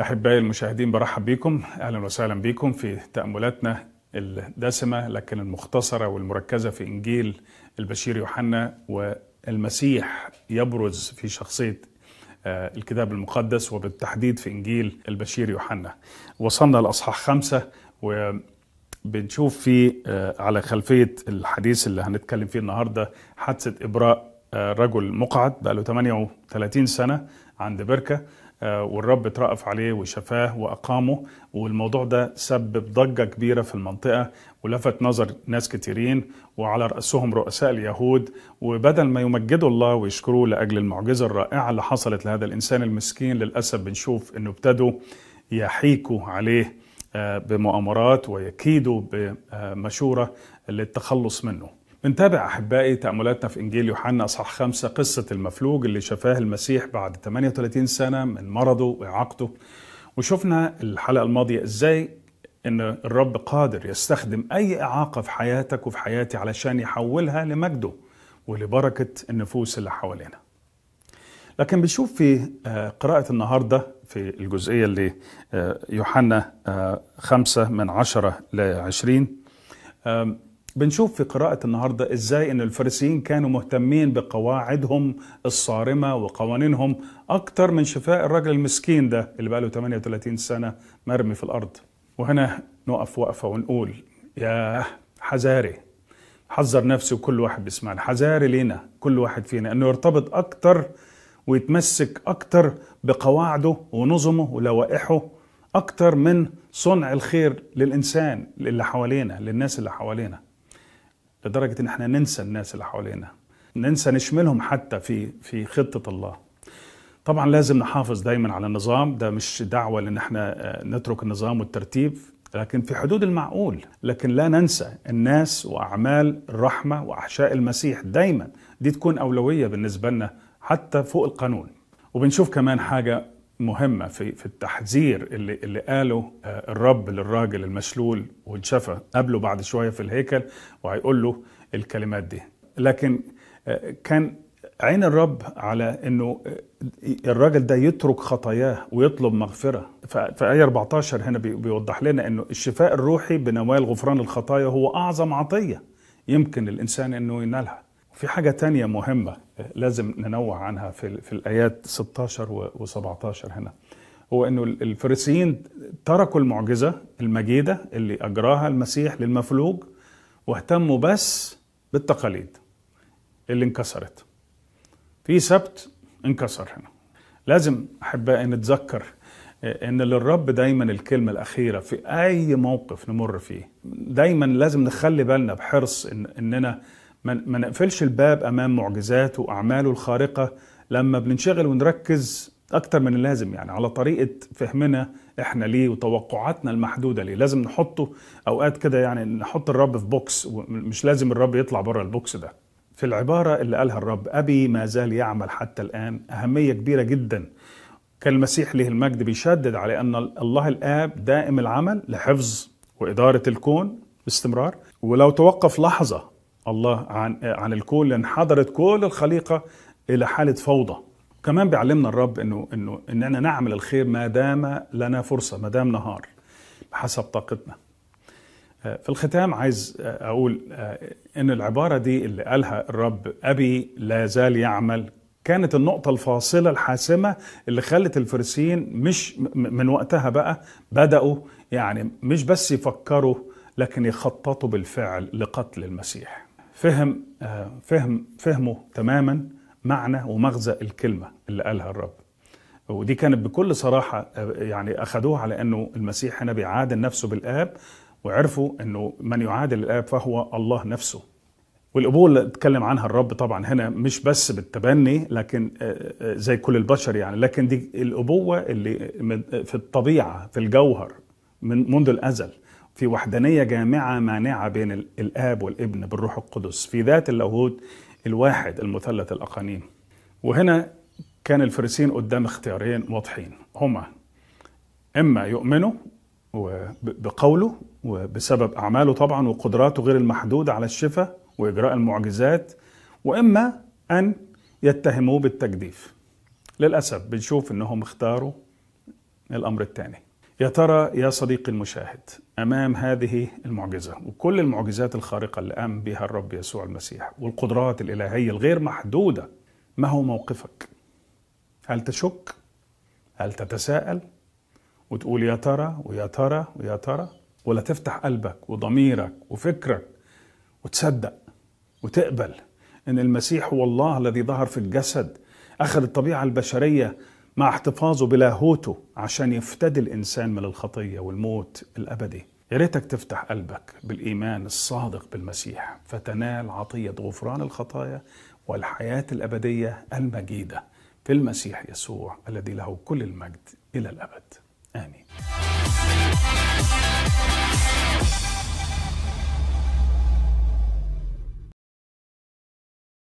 أحبائي المشاهدين برحب بكم أهلا وسهلا بكم في تأملاتنا الدسمة لكن المختصرة والمركزة في إنجيل البشير يوحنا والمسيح يبرز في شخصية آه، الكتاب المقدس وبالتحديد في إنجيل البشير يوحنا وصلنا لأصحاح خمسة وبنشوف في فيه آه، على خلفية الحديث اللي هنتكلم فيه النهاردة حادثة إبراء آه، رجل مقعد بقى له 38 سنة عند بركة آه، والرب اترأف عليه وشفاه وأقامه والموضوع ده سبب ضجة كبيرة في المنطقة ولفت نظر ناس كتيرين وعلى رأسهم رؤساء اليهود وبدل ما يمجدوا الله ويشكروه لأجل المعجزة الرائعة اللي حصلت لهذا الإنسان المسكين للأسف بنشوف أنه ابتدوا يحيكوا عليه آه، بمؤامرات ويكيدوا بمشورة للتخلص منه بنتابع أحبائي تأملاتنا في إنجيل يوحنا أصحاح خمسة قصة المفلوج اللي شفاه المسيح بعد 38 سنة من مرضه وإعاقته وشفنا الحلقة الماضية إزاي إن الرب قادر يستخدم أي إعاقة في حياتك وفي حياتي علشان يحولها لمجده ولبركة النفوس اللي حوالينا لكن بنشوف في آه، قراءة النهاردة في الجزئية اللي آه، يوحنا آه، خمسة من عشرة 20 بنشوف في قراءة النهاردة ازاي ان الفارسيين كانوا مهتمين بقواعدهم الصارمة وقوانينهم اكتر من شفاء الرجل المسكين ده اللي بقاله 38 سنة مرمي في الارض وهنا نقف وقفة ونقول يا حذاري حذر نفسي وكل واحد بيسمعنا حذاري لينا كل واحد فينا انه يرتبط اكتر ويتمسك اكتر بقواعده ونظمه ولوائحه اكتر من صنع الخير للانسان اللي حوالينا للناس اللي حوالينا لدرجه ان احنا ننسى الناس اللي حوالينا ننسى نشملهم حتى في في خطه الله طبعا لازم نحافظ دايما على النظام ده مش دعوه لان احنا آه، نترك النظام والترتيب لكن في حدود المعقول لكن لا ننسى الناس واعمال الرحمه واحشاء المسيح دايما دي تكون اولويه بالنسبه لنا حتى فوق القانون وبنشوف كمان حاجه مهمه في في التحذير اللي اللي قاله آه، الرب للراجل المشلول واتشفى قابله بعد شويه في الهيكل وهيقول له الكلمات دي لكن آه، كان عين الرب على انه آه، الراجل ده يترك خطاياه ويطلب مغفره في ايه 14 هنا بيوضح لنا انه الشفاء الروحي بنوال غفران الخطايا هو اعظم عطيه يمكن الانسان انه ينالها في حاجة تانية مهمة لازم ننوه عنها في, في الآيات 16 و17 هنا هو أنه الفريسيين تركوا المعجزة المجيدة اللي أجراها المسيح للمفلوج واهتموا بس بالتقاليد اللي انكسرت في سبت انكسر هنا لازم أحبائي نتذكر آه، ان للرب دايما الكلمه الاخيره في اي موقف نمر فيه دايما لازم نخلي بالنا بحرص إن اننا ما نقفلش الباب امام معجزاته واعماله الخارقه لما بننشغل ونركز اكتر من اللازم يعني على طريقه فهمنا احنا ليه وتوقعاتنا المحدوده ليه لازم نحطه اوقات كده يعني نحط الرب في بوكس ومش لازم الرب يطلع بره البوكس ده في العباره اللي قالها الرب ابي ما زال يعمل حتى الان اهميه كبيره جدا كان المسيح له المجد بيشدد على ان الله الاب دائم العمل لحفظ واداره الكون باستمرار ولو توقف لحظه الله عن عن الكون لان حضرت كل الخليقه الى حاله فوضى كمان بيعلمنا الرب انه انه اننا نعمل الخير ما دام لنا فرصه ما دام نهار بحسب طاقتنا آه، في الختام عايز آه، اقول آه، ان العباره دي اللي قالها الرب ابي لا زال يعمل كانت النقطة الفاصلة الحاسمة اللي خلت الفرسين مش من وقتها بقى بدأوا يعني مش بس يفكروا لكن يخططوا بالفعل لقتل المسيح فهم آه، فهم فهمه تماما معنى ومغزى الكلمه اللي قالها الرب ودي كانت بكل صراحه آه، يعني اخذوها على انه المسيح هنا بيعادل نفسه بالاب وعرفوا انه من يعادل الاب فهو الله نفسه والقبول اللي اتكلم عنها الرب طبعا هنا مش بس بالتبني لكن آه، زي كل البشر يعني لكن دي الابوه اللي في الطبيعه في الجوهر من منذ الازل في وحدانية جامعة مانعة بين الآب والابن بالروح القدس في ذات اللاهوت الواحد المثلث الأقانيم وهنا كان الفريسين قدام اختيارين واضحين هما إما يؤمنوا بقوله وبسبب أعماله طبعا وقدراته غير المحدودة على الشفاء وإجراء المعجزات وإما أن يتهموه بالتجديف للأسف بنشوف إنهم اختاروا الأمر الثاني يا ترى يا صديقي المشاهد امام هذه المعجزه وكل المعجزات الخارقه اللي قام بها الرب يسوع المسيح والقدرات الالهيه الغير محدوده ما هو موقفك؟ هل تشك؟ هل تتساءل؟ وتقول يا ترى ويا ترى ويا ترى ولا تفتح قلبك وضميرك وفكرك وتصدق وتقبل ان المسيح هو الله الذي ظهر في الجسد اخذ الطبيعه البشريه مع احتفاظه بلاهوته عشان يفتدي الإنسان من الخطية والموت الأبدي يا ريتك تفتح قلبك بالإيمان الصادق بالمسيح فتنال عطية غفران الخطايا والحياة الأبدية المجيدة في المسيح يسوع الذي له كل المجد إلى الأبد آمين